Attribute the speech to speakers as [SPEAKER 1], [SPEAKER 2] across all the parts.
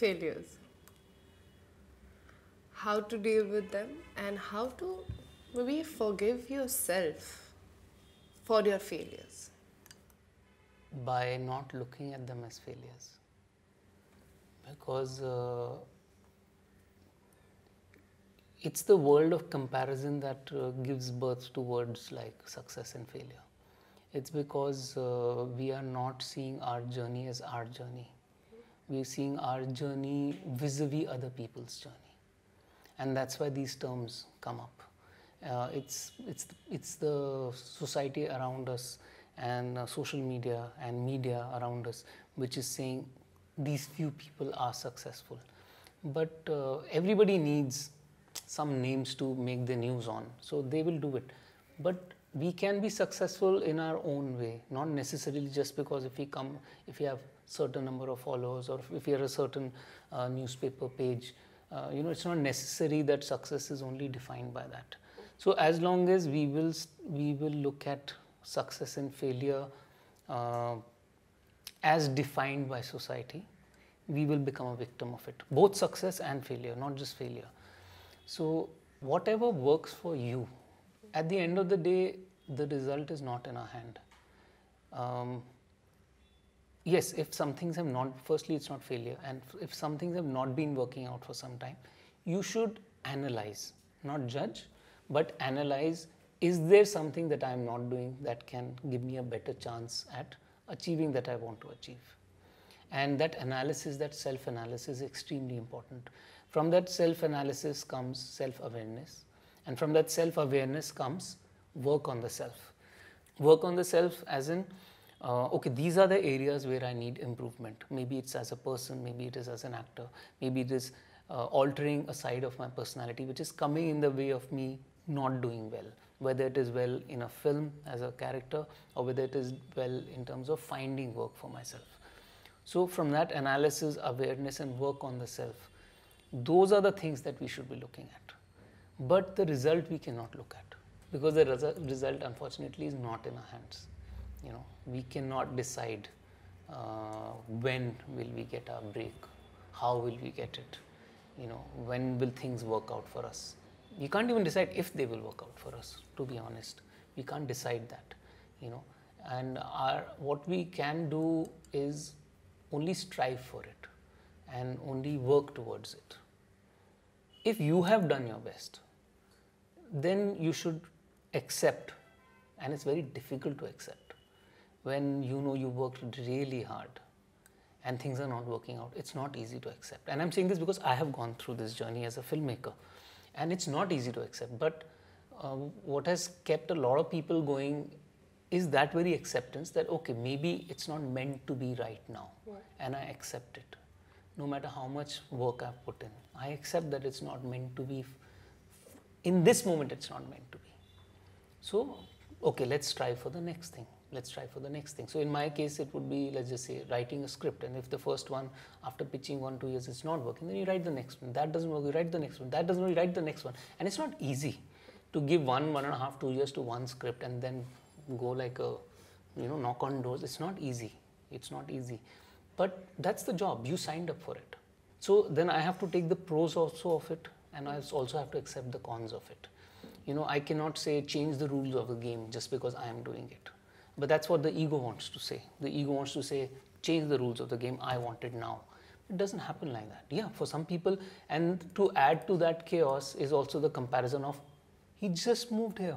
[SPEAKER 1] failures how to deal with them and how to maybe forgive yourself for your failures by not looking at them as failures because uh, it's the world of comparison that uh, gives birth to words like success and failure. It's because uh, we are not seeing our journey as our journey we're seeing our journey vis-a-vis other people's journey and that's why these terms come up uh, it's it's it's the society around us and uh, social media and media around us which is saying these few people are successful but uh, everybody needs some names to make the news on so they will do it but we can be successful in our own way, not necessarily just because if we come, if we have certain number of followers or if we are a certain uh, newspaper page, uh, you know, it's not necessary that success is only defined by that. So as long as we will, we will look at success and failure uh, as defined by society, we will become a victim of it. Both success and failure, not just failure. So whatever works for you, at the end of the day, the result is not in our hand. Um, yes, if some things have not, firstly, it's not failure, and if some things have not been working out for some time, you should analyze, not judge, but analyze is there something that I'm not doing that can give me a better chance at achieving that I want to achieve? And that analysis, that self analysis, is extremely important. From that self analysis comes self awareness and from that self awareness comes work on the self. Work on the self, as in, uh, okay, these are the areas where I need improvement. Maybe it's as a person, maybe it is as an actor, maybe it is uh, altering a side of my personality which is coming in the way of me not doing well. Whether it is well in a film as a character or whether it is well in terms of finding work for myself. So, from that analysis, awareness, and work on the self, those are the things that we should be looking at. But the result we cannot look at because the resu- result, unfortunately, is not in our hands. You know, we cannot decide uh, when will we get our break, how will we get it, you know, when will things work out for us. We can't even decide if they will work out for us. To be honest, we can't decide that. You know, and our what we can do is only strive for it and only work towards it if you have done your best then you should accept, and it's very difficult to accept when you know you worked really hard and things are not working out. It's not easy to accept. And I'm saying this because I have gone through this journey as a filmmaker, and it's not easy to accept. But uh, what has kept a lot of people going is that very acceptance that, okay, maybe it's not meant to be right now, and I accept it. No matter how much work I've put in, I accept that it's not meant to be in this moment it's not meant to be. So, okay, let's try for the next thing. Let's try for the next thing. So, in my case, it would be let's just say writing a script, and if the first one after pitching one two years it's not working, then you write the next one. That doesn't work, you write the next one. That doesn't work, you write the next one. And it's not easy to give one one and a half two years to one script and then go like a you know knock on doors. It's not easy. It's not easy, but that's the job. You signed up for it. So then I have to take the pros also of it and I also have to accept the cons of it. You know, I cannot say change the rules of the game just because I am doing it. But that's what the ego wants to say. The ego wants to say, change the rules of the game, I want it now. It doesn't happen like that. Yeah, for some people, and to add to that chaos is also the comparison of he just moved here.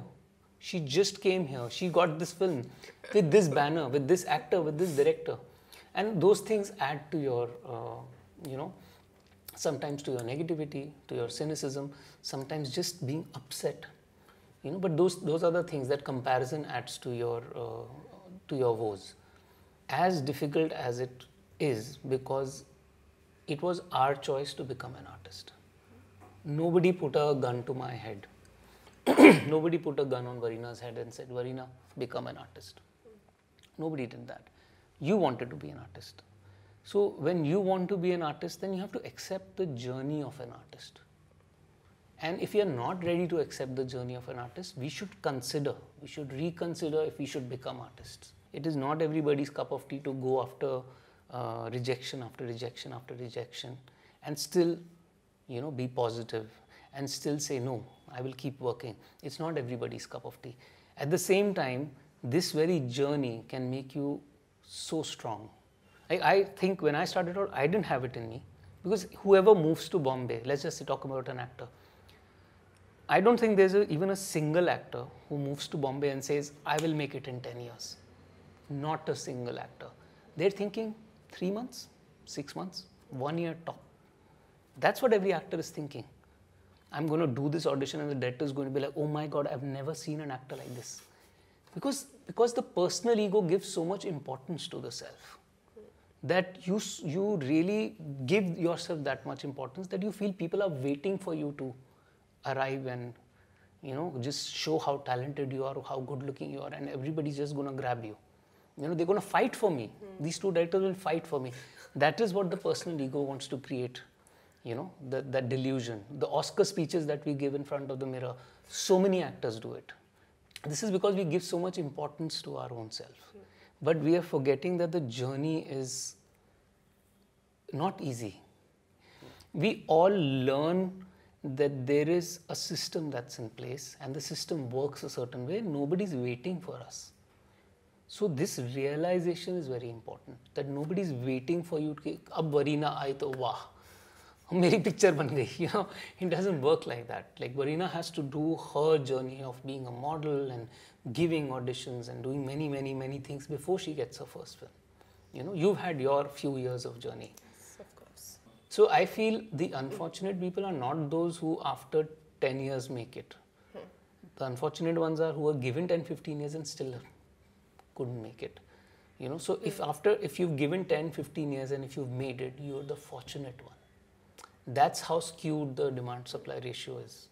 [SPEAKER 1] She just came here. She got this film with this banner, with this actor, with this director. And those things add to your, uh, you know, sometimes to your negativity, to your cynicism, sometimes just being upset. You know, but those those are the things that comparison adds to your uh, to your woes. As difficult as it is, because it was our choice to become an artist. Nobody put a gun to my head. Nobody put a gun on Varina's head and said, Varina, become an artist. Nobody did that. You wanted to be an artist. So when you want to be an artist, then you have to accept the journey of an artist. And if you're not ready to accept the journey of an artist, we should consider, we should reconsider if we should become artists. It is not everybody's cup of tea to go after uh, rejection after rejection after rejection and still, you know, be positive and still say, no, I will keep working. It's not everybody's cup of tea. At the same time, this very journey can make you so strong I, I think when I started out, I didn't have it in me because whoever moves to Bombay, let's just talk about an actor. I don't think there's a, even a single actor who moves to Bombay and says, I will make it in 10 years. Not a single actor. They're thinking three months, six months, one year top. That's what every actor is thinking. I'm going to do this audition and the director is going to be like, oh my God, I've never seen an actor like this. Because, because the personal ego gives so much importance to the self that you you really give yourself that much importance that you feel people are waiting for you to arrive and you know just show how talented you are how good looking you are and everybody's just going to grab you you know they're going to fight for me mm. these two directors will fight for me that is what the personal ego wants to create you know the, that delusion the oscar speeches that we give in front of the mirror so many actors do it this is because we give so much importance to our own self but we are forgetting that the journey is not easy. We all learn that there is a system that's in place and the system works a certain way. Nobody's waiting for us. So this realization is very important that nobody's waiting for you. Ab varina aaye to wah. मेरी picture बन गई you know it doesn't work like that like बरीना has to do her journey of being a model and giving auditions and doing many many many things before she gets a first film you know you had your few years of journey So I feel the unfortunate people are not those who after 10 years make it. Hmm. The unfortunate ones are who are given 10, 15 years and still couldn't make it. You know, so if hmm. after if you've given 10, 15 years and if you've made it, you're the fortunate one. That's how skewed the demand supply ratio is.